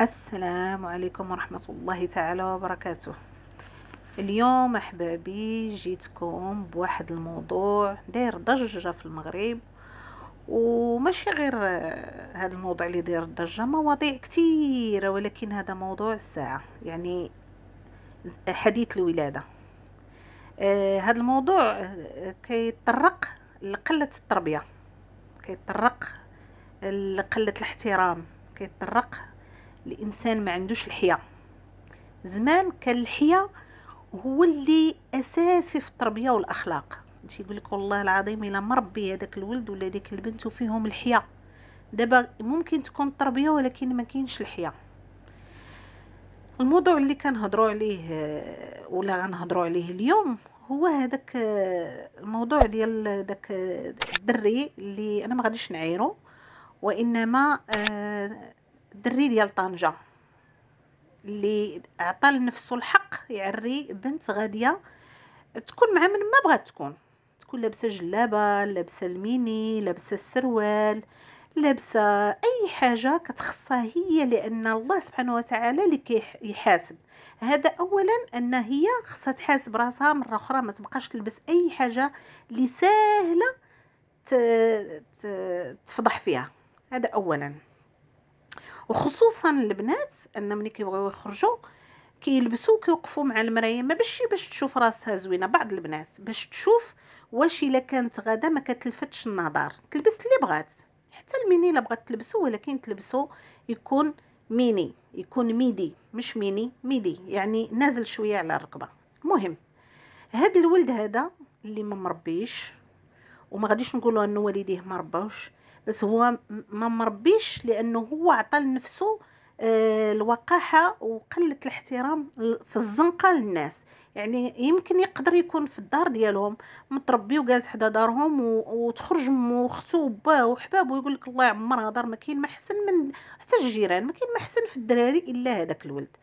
السلام عليكم ورحمة الله تعالى وبركاته اليوم أحبابي جيتكم بواحد الموضوع داير ضجة في المغرب وماشي غير هذا آه، الموضوع اللي داير ضجة مواضيع كثيرة ولكن هذا موضوع الساعة يعني حديث الولادة هذا آه، الموضوع آه، كيتطرق لقلة التربية كيتطرق لقلة الاحترام كيتطرق الانسان ما عندوش الحياه زمان كان الحياه هو اللي اساسي في التربيه والاخلاق يقول لك والله العظيم الا مربي هذاك الولد ولا ديك البنت وفيهم الحياه دابا ممكن تكون التربيه ولكن ما كاينش الحياه الموضوع اللي كنهضروا عليه ولا غنهضروا عليه اليوم هو هذاك الموضوع ديال داك الدري اللي انا ما غاديش نعيره وانما آه، الدري ديال طنجه اللي عطى لنفسه الحق يعري بنت غاديه تكون مع من ما بغات تكون تكون لابسه جلابه لابسه الميني لابسه السروال لابسه اي حاجه كتخصها هي لان الله سبحانه وتعالى اللي كيحاسب هذا اولا ان هي خصها تحاسب راسها مره اخرى ما تبقاش تلبس اي حاجه اللي ساهله تفضح فيها هذا اولا وخصوصا البنات ان ملي كيبغيو يخرجوا كيلبسوا كيوقفوا مع المرايه ما باش باش تشوف راسها زوينه بعض البنات باش تشوف واش الا كانت غدا ما كتلفتش النظر تلبس اللي بغات حتى الميني الا بغات تلبسو ولكن تلبسو يكون ميني يكون ميدي مش ميني ميدي يعني نازل شويه على الركبه المهم هاد الولد هذا اللي ما مربيش وما غاديش نقولوا انه والديه ما رباوش بس هو ما مربيش لانه هو عطى لنفسه آه، الوقاحه وقله الاحترام في الزنقه للناس يعني يمكن يقدر يكون في الدار ديالهم متربي وجالس حدا دارهم وتخرج مو اختو وباه وحبابه ويقول لك الله يعمر دار ما كاين ما احسن من حتى الجيران ما كاين ما احسن في الدراري الا هذاك الولد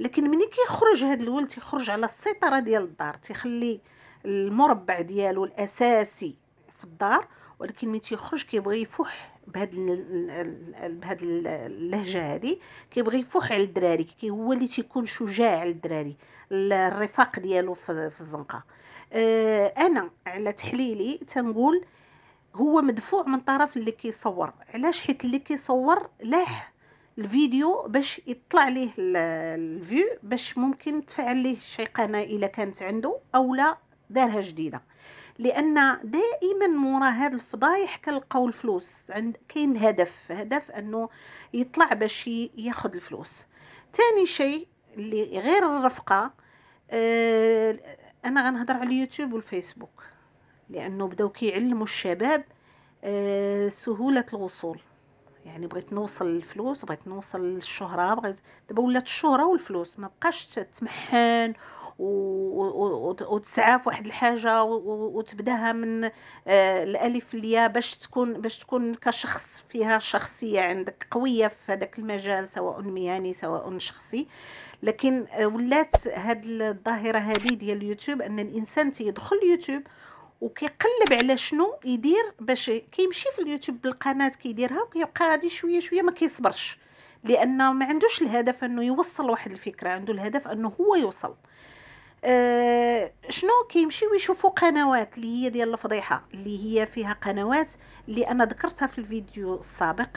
لكن ملي كيخرج هذا الولد يخرج على السيطره ديال الدار تيخلي المربع ديالو الاساسي الدار ولكن ملي تيخرج كيبغي يفوح بهاد بهاد اللهجه هذه كيبغي يفوح على الدراري كي هو اللي تيكون شجاع على الدراري الرفاق ديالو في الزنقه آه، انا على تحليلي تنقول هو مدفوع من طرف اللي كيصور علاش حيت اللي كيصور لاح الفيديو باش يطلع ليه الفيو باش ممكن تفعل ليه شي قناه الا كانت عنده اولا دارها جديده لان دائما مورا هاد الفضايح كنلقاو الفلوس عند كاين هدف هدف انه يطلع باش ياخد الفلوس تاني شيء اللي غير الرفقه آه انا غنهضر على اليوتيوب والفيسبوك لانه بداو كيعلموا الشباب آه سهوله الوصول يعني بغيت نوصل الفلوس بغيت نوصل للشهره بغيت دابا ولات الشهره والفلوس ما بقاش تتمحن وتسعى في واحد الحاجه وتبداها من آه، الالف للياء باش تكون باش تكون كشخص فيها شخصيه عندك قويه في هذاك المجال سواء مهني سواء شخصي لكن آه، ولات هاد الظاهره هذه ديال اليوتيوب ان الانسان تيدخل اليوتيوب وكيقلب على شنو يدير باش كيمشي في اليوتيوب بالقناه كيديرها وكيبقى غادي شويه شويه ما كيصبرش لانه ما عندوش الهدف انه يوصل واحد الفكره عنده الهدف انه هو يوصل آه، شنو كيمشيو يشوفوا قنوات اللي هي ديال الفضيحه اللي هي فيها قنوات اللي انا ذكرتها في الفيديو السابق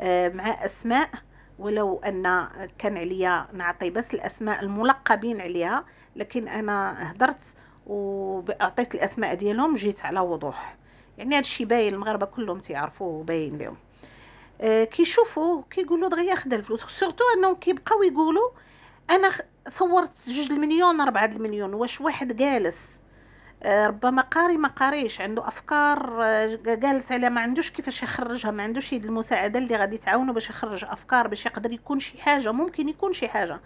آه، مع اسماء ولو ان كان عليا نعطي بس الاسماء الملقبين عليها لكن انا هدرت وعطيت الاسماء ديالهم جيت على وضوح يعني هذا الشيء باين المغاربه كلهم تيعرفوه وباين لهم آه، كيشوفوا كيقولوا دغيا خدا الفلوس سورتو انهم كيبقاو يقولوا انا صورت جوج المليون ربعة المليون واش واحد جالس آه، ربما قاري ما قاريش عنده افكار آه، جالس على ما عندوش كيفاش يخرجها ما عندوش يد المساعده اللي غادي تعاونه باش يخرج افكار باش يقدر يكون شي حاجه ممكن يكون شي حاجه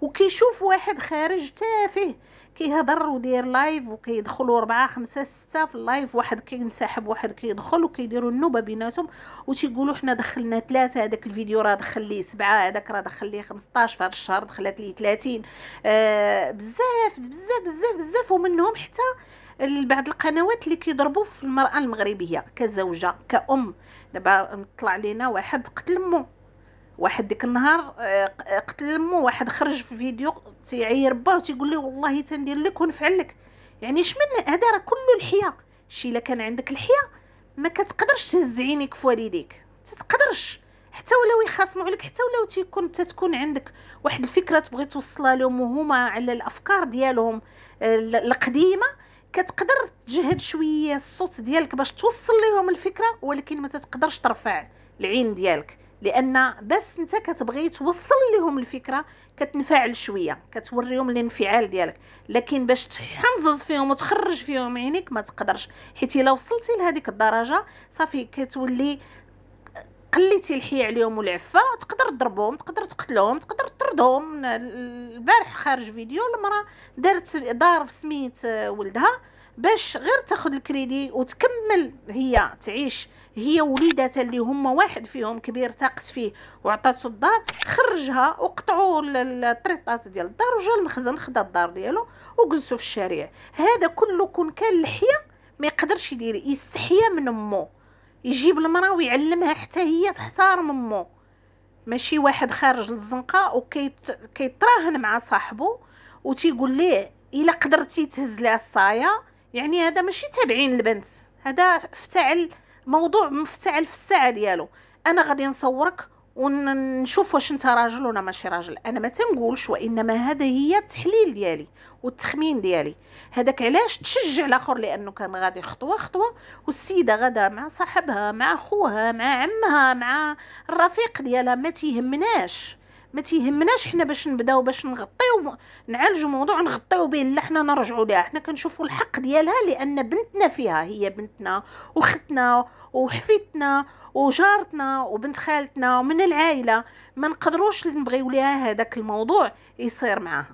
وكيشوف واحد خارج تافه كيهضر ودير لايف وكيدخلوا ربعة خمسة ستة في اللايف واحد كينسحب واحد كيدخل وكيديروا النوبة بيناتهم وتيقولوا حنا دخلنا ثلاثة هذاك الفيديو راه دخل لي سبعة هذاك راه دخل لي 15 في هذا الشهر دخلت لي 30 آه بزاف بزاف بزاف بزاف ومنهم حتى بعض القنوات اللي كيضربوا في المرأة المغربية كزوجة كأم دابا طلع لينا واحد قتل مو واحد ديك النهار آه، آه، قتل مو واحد خرج في فيديو تيعير با وتيقول لي والله تندير لك ونفعل لك يعني شمن هذا راه كله الحياه شي الا كان عندك الحياه ما كتقدرش تهز عينيك في والديك تتقدرش حتى ولو يخاصموا عليك حتى ولو تيكون تتكون عندك واحد الفكره تبغي توصلها لهم وهما على الافكار ديالهم آه، القديمه كتقدر تجهد شويه الصوت ديالك باش توصل لهم الفكره ولكن ما تتقدرش ترفع العين ديالك لان بس انت كتبغي توصل لهم الفكره كتنفعل شويه كتوريهم الانفعال ديالك لكن باش تحنزز فيهم وتخرج فيهم عينيك ما تقدرش حيت الا وصلتي لهذيك الدرجه صافي كتولي قليتي الحي عليهم والعفه تقدر تضربهم تقدر تقتلهم تقدر تطردهم البارح خارج فيديو المراه دارت دار بسميت ولدها باش غير تاخذ الكريدي وتكمل هي تعيش هي وليداتها اللي هما واحد فيهم كبير تاقت فيه وعطاتو الدار خرجها وقطعوا الطريطات ديال الدار وجا المخزن خدا الدار ديالو وجلسوا في الشارع هذا كله كون كان لحيه ما يقدرش يدير يستحيا من امه يجيب المراه ويعلمها حتى هي تحترم امه ماشي واحد خارج للزنقه وكيتراهن مع صاحبه وتيقول ليه الا قدرتي تهز لها الصايه يعني هذا ماشي تابعين البنت هذا فتعل موضوع مفتعل في الساعه ديالو انا غادي نصورك ونشوف واش انت راجل ولا ماشي راجل انا ما تنقولش وانما هذا هي التحليل ديالي والتخمين ديالي هذاك علاش تشجع الاخر لانه كان غادي خطوه خطوه والسيده غدا مع صاحبها مع خوها مع عمها مع الرفيق ديالها ما تيهمناش ما تيهمناش حنا باش نبداو باش نغطيو نعالجوا موضوع نغطيو به لا حنا نرجعوا ليها حنا كنشوفوا الحق ديالها لان بنتنا فيها هي بنتنا وختنا وحفيدتنا وجارتنا وبنت خالتنا ومن العائله ما نقدروش نبغيو ليها هذاك الموضوع يصير معاها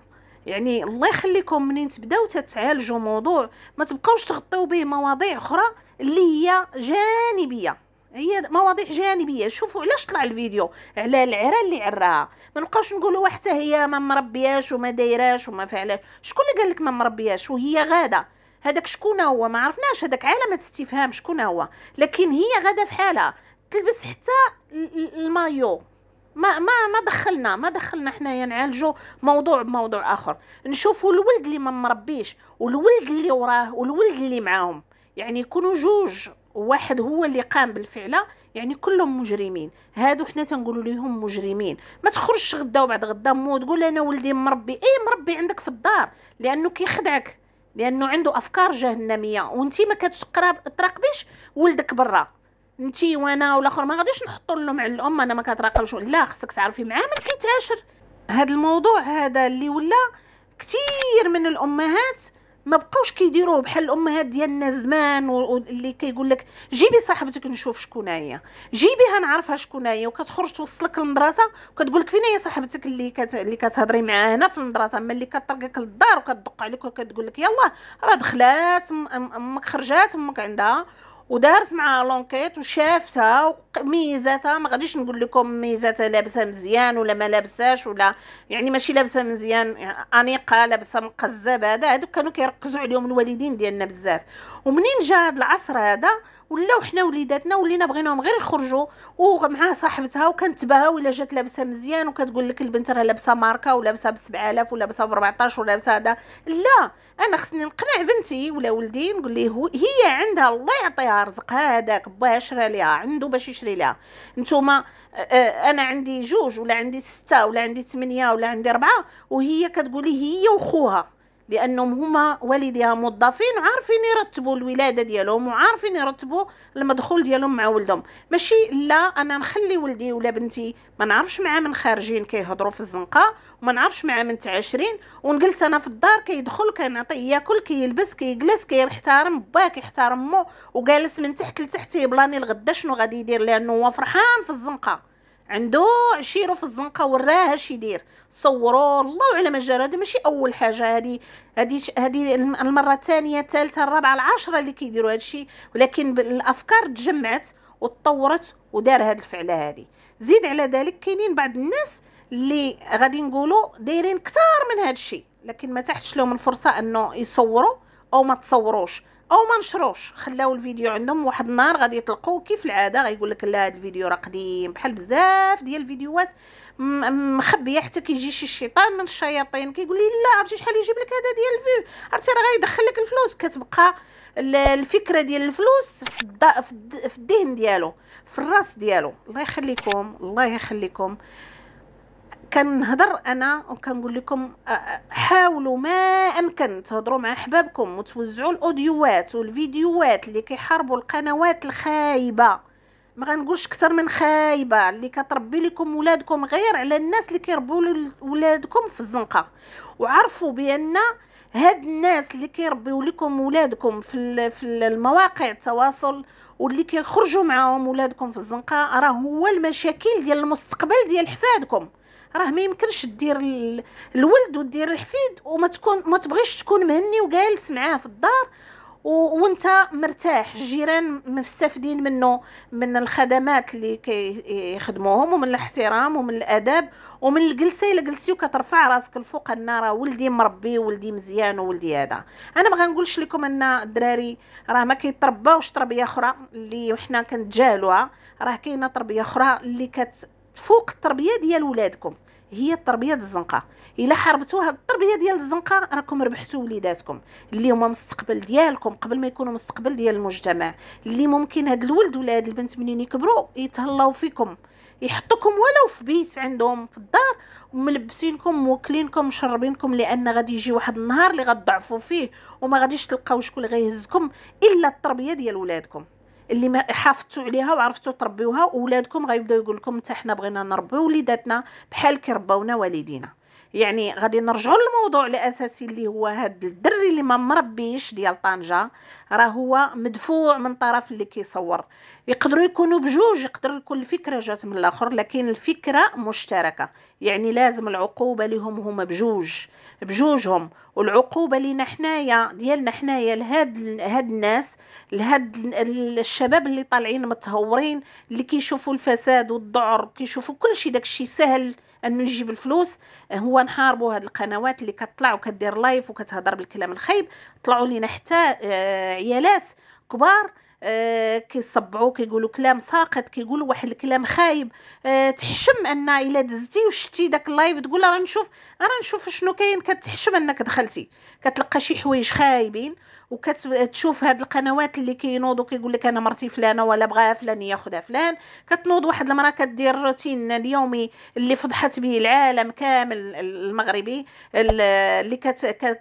يعني الله يخليكم منين تبداو تتعالجوا موضوع ما تبقاوش تغطيو به مواضيع اخرى اللي هي جانبيه هي مواضيع جانبيه شوفوا علاش طلع الفيديو على العره اللي عراها ما نبقاوش نقولوا وحتى هي ما مربياش وما دايراش وما فعلاش شكون اللي قال لك ما مربياش وهي غاده هذاك شكون هو ما عرفناش هذاك علامه استفهام شكون هو لكن هي غاده في حالها تلبس حتى المايو ما ما ما دخلنا ما دخلنا حنايا نعالجوا موضوع بموضوع اخر نشوفوا الولد اللي ما مربيش والولد اللي وراه والولد اللي معاهم يعني يكونوا جوج واحد هو اللي قام بالفعله يعني كلهم مجرمين هادو حنا تنقولوا ليهم مجرمين ما تخرجش غدا وبعد غدا مو تقول انا ولدي مربي اي مربي عندك في الدار لانه كيخدعك لانه عنده افكار جهنميه وانت ما كتراقبيش ولدك برا انت وانا والاخر ما غاديش نحطوا لهم على الام انا ما كتراقبش لا خصك تعرفي معاه ما كيتعاشر هذا الموضوع هذا اللي ولا كثير من الامهات ما بقاوش كيديروه بحال الامهات ديالنا زمان واللي كيقول لك جيبي صاحبتك نشوف شكون هي جيبيها نعرفها شكون هي وكتخرج توصلك للمدرسه وكتقول لك فين هي صاحبتك اللي كت... اللي كتهضري معاها هنا في المدرسه اما اللي كطرقك للدار وكتدق عليك وكتقول لك يلاه راه دخلات امك خرجات امك عندها ودارت مع لونكيت وشافتها وميزاتها ما غاديش نقول لكم ميزاتها لابسه مزيان ولا ما لابساش ولا يعني ماشي لابسه مزيان انيقه لابسه مقزبه هذا هادوك كانوا كيركزوا عليهم الوالدين ديالنا بزاف ومنين جا هذا العصر هذا ولاو حنا وليداتنا ولينا بغيناهم غير يخرجوا ومعها صاحبتها تباها ولا جات لابسه مزيان وكتقول لك البنت راه لابسه ماركه ولابسه ب 7000 ولابسه ب 14 ولابسه هذا لا انا خصني نقنع بنتي ولا ولدي نقول ليه هي عندها الله يعطيها رزقها هذاك باها شرى ليها عنده باش يشري ليها نتوما انا عندي جوج ولا عندي سته ولا عندي ثمانيه ولا عندي اربعه وهي كتقولي هي وخوها لانهم هما والديها موظفين عارفين يرتبوا الولاده ديالهم وعارفين يرتبوا المدخول ديالهم مع ولدهم ماشي لا انا نخلي ولدي ولا بنتي ما نعرفش معاه من خارجين كيهضروا في الزنقه وما نعرفش معاه من تعاشرين ونجلس انا في الدار كيدخل كنعطيه ياكل كيلبس كيجلس كيحترم باه كيحترم مو وجالس من تحت لتحت يبلاني الغدا شنو غادي يدير لانه هو فرحان في الزنقه عنده عشيرو في الزنقه وراه اش يدير صوروا الله على ما جرى هذه ماشي اول حاجه هذه هذه هذه المره الثانيه الثالثه الرابعه العاشره اللي كيديروا هذا الشيء ولكن الافكار تجمعت وتطورت ودار هذه الفعله هذه زيد على ذلك كاينين بعض الناس اللي غادي نقولوا دايرين كثار من هذا الشيء لكن ما تحتش لهم الفرصه انه يصوروا او ما تصوروش او ما نشروش خلاو الفيديو عندهم واحد النهار غادي يطلقوه كيف العاده غيقول لك لا هذا الفيديو راه قديم بحال بزاف ديال الفيديوهات مخبيه حتى كيجي شي شيطان من الشياطين كيقول لي لا عرفتي شحال يجيب لك هذا ديال الفيو عرفتي راه غيدخل لك الفلوس كتبقى الفكره ديال الفلوس في الذهن ديالو في الراس ديالو الله يخليكم الله يخليكم كنهضر انا وكنقول لكم حاولوا ما امكن تهضروا مع احبابكم وتوزعوا الاوديوات والفيديوهات اللي كيحاربوا القنوات الخايبه ما غنقولش اكثر من خايبه اللي كتربي لكم ولادكم غير على الناس اللي كيربوا ولادكم في الزنقه وعرفوا بان هاد الناس اللي كيربيو لكم ولادكم في في المواقع التواصل واللي كيخرجوا معاهم ولادكم في الزنقه راه هو المشاكل ديال المستقبل ديال حفادكم راه ما يمكنش دير الولد ودير الحفيد وما تكون ما تبغيش تكون مهني وجالس معاه في الدار وانت مرتاح الجيران مستفدين منه من الخدمات اللي كيخدموهم ومن الاحترام ومن الادب ومن الجلسه الى جلسي وكترفع راسك الفوق ان راه ولدي مربي ولدي مزيان ولدي هذا انا ما غنقولش لكم ان الدراري راه ما كيترباوش تربيه اخرى اللي حنا كنتجاهلوها راه كاينه تربيه اخرى اللي كتفوق التربيه ديال ولادكم هي التربيه ديال الزنقه الا حاربتوا هاد التربيه ديال الزنقه راكم ربحتوا وليداتكم اللي هما مستقبل ديالكم قبل ما يكونوا مستقبل ديال المجتمع اللي ممكن هاد الولد ولا هاد البنت منين يكبروا يتهلاو فيكم يحطوكم ولو في بيت عندهم في الدار وملبسينكم موكلينكم مشربينكم لان غادي يجي واحد النهار اللي غتضعفوا فيه وما غاديش تلقاو شكون اللي غيهزكم الا التربيه ديال ولادكم اللي ما حافظتوا عليها وعرفتوا تربيوها وولادكم غيبداو يقول لكم حتى حنا بغينا نربيو وليداتنا بحال ربونا والدينا يعني غادي نرجعوا للموضوع الاساسي اللي هو هاد الدري اللي ما مربيش ديال طنجه راه هو مدفوع من طرف اللي كيصور يقدروا يكونوا بجوج يقدر يكون الفكره جات من الاخر لكن الفكره مشتركه يعني لازم العقوبه لهم هما بجوج بجوجهم والعقوبه لينا حنايا ديالنا حنايا لهاد هاد الناس لهاد الشباب اللي طالعين متهورين اللي كيشوفوا الفساد والضعر كيشوفوا كل شيء داكشي سهل انه نجيب الفلوس آه، هو نحاربوا هاد القنوات اللي كتطلع وكدير لايف وكتهضر بالكلام الخايب طلعوا لينا حتى آه، عيالات كبار آه، كيصبعوا كيقولوا كلام ساقط كيقولوا واحد الكلام خايب تحشم ان الا دزتي وشتي داك اللايف تقول راه نشوف راه نشوف شنو كاين كتحشم انك دخلتي كتلقى شي حوايج خايبين وكتشوف هاد القنوات اللي كينوض وكيقول لك انا مرتي فلانه ولا بغاها فلان ياخذها فلان كتنوض واحد المراه كدير الروتين اليومي اللي فضحت به العالم كامل المغربي اللي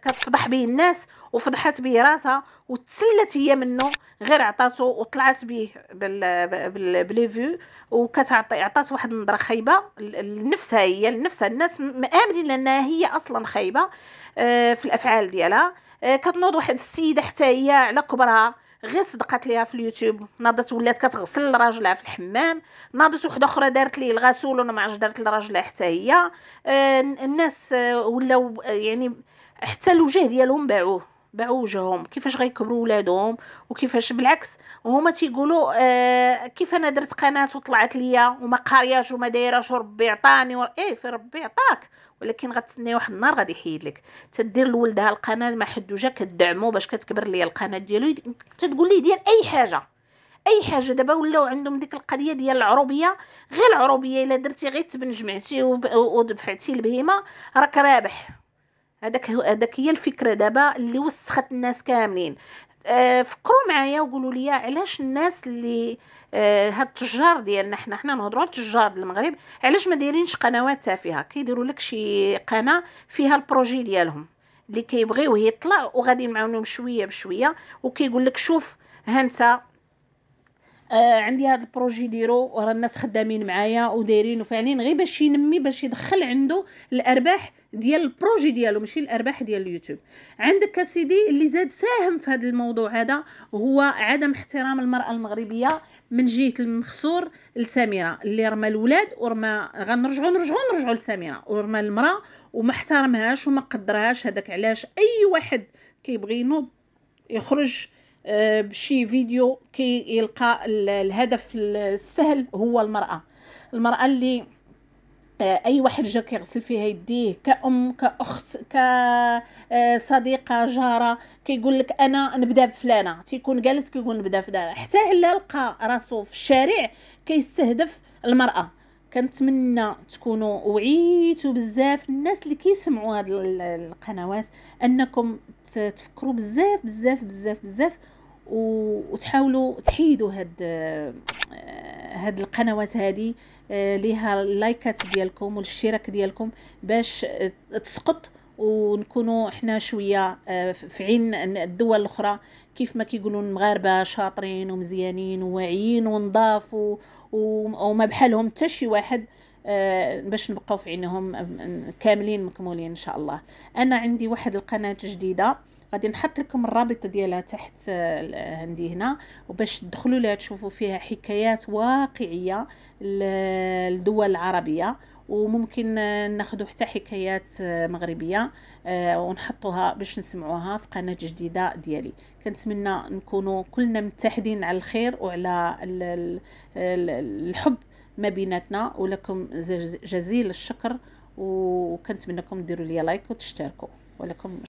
كتفضح به الناس وفضحت به راسها وتسلت هي منه غير عطاتو وطلعت به بالفيو وكتعطي عطات واحد النظره خايبه لنفسها هي لنفسها الناس مآمنين انها هي اصلا خايبه آه، في الافعال ديالها آه، كتنوض واحد السيده حتى هي على كبرها غير صدقات ليها في اليوتيوب ناضت ولات كتغسل لراجلها في الحمام ناضت وحده اخرى دارت ليه الغسول وانا ما عرفتش دارت لراجلها حتى هي آه، الناس آه، ولاو يعني حتى الوجه ديالهم باعوه باعوا وجههم كيفاش غيكبروا ولادهم وكيفاش بالعكس وهما تيقولوا آه كيف انا درت قناه وطلعت ليا وما قارياش وما دايراش وربي عطاني و... ايه في ربي عطاك ولكن غتسني واحد النهار غادي يحيد لك تدير لولدها القناه مع جا كدعمو باش كتكبر ليا القناه ديالو تتقول ليه دير اي حاجه اي حاجه دابا ولاو عندهم ديك القضيه ديال العروبيه غير العروبيه الا درتي غير تبن جمعتي ودفعتي البهيمه راك رابح هذاك هذاك هي الفكره دابا اللي وسخت الناس كاملين آه، فكروا معايا وقولوا لي علاش الناس اللي آه، هاد التجار ديالنا حنا حنا نهضروا على التجار المغرب علاش ما دايرينش قنوات تافهه كيديروا لك شي قناه فيها البروجي ديالهم اللي كيبغيوه يطلع وغادي نعاونهم شويه بشويه وكيقول لك شوف ها آه عندي هذا البروجي ديرو وراه الناس خدامين معايا ودايرين وفاعلين غير باش ينمي باش يدخل عنده الارباح ديال البروجي ديالو ماشي الارباح ديال اليوتيوب عندك اسيدي اللي زاد ساهم في هذا الموضوع هذا هو عدم احترام المراه المغربيه من جهه المخسور لسميره اللي رمى الولاد ورمى غنرجعوا نرجعوا نرجعوا لسميره ورمى المراه وما احترمهاش وما قدرهاش هذاك علاش اي واحد كيبغي ينوض يخرج آه، بشي فيديو كي يلقى الهدف السهل هو المرأة المرأة اللي آه، اي واحد جا كيغسل فيها يديه كأم كأخت كصديقة آه، جارة كيقول لك انا نبدا بفلانة تيكون جالس كيقول نبدا فلانة حتى الا لقى راسو في الشارع كيستهدف المرأة كنتمنى تكونوا وعيتوا بزاف الناس اللي كيسمعوا هاد القنوات انكم تفكروا بزاف بزاف بزاف بزاف وتحاولوا تحيدوا هاد آه، هاد القنوات هادي آه، ليها اللايكات ديالكم والاشتراك ديالكم باش آه، تسقط ونكونوا حنا شويه في عين الدول الاخرى كيف ما كيقولوا المغاربه شاطرين ومزيانين وواعيين ونضاف وما بحالهم حتى شي واحد آه، باش نبقاو في عينهم كاملين مكمولين ان شاء الله انا عندي واحد القناه جديده غادي نحط لكم الرابط ديالها تحت آه، عندي هنا وباش تدخلوا لها تشوفوا فيها حكايات واقعيه للدول العربيه وممكن ناخذ حتى حكايات مغربيه آه، ونحطوها باش نسمعوها في قناه جديده ديالي كنتمنى نكونوا كلنا متحدين على الخير وعلى الحب ما بيناتنا ولكم جزيل الشكر وكنتمنىكم ديروا لي لايك وتشتركوا ولكم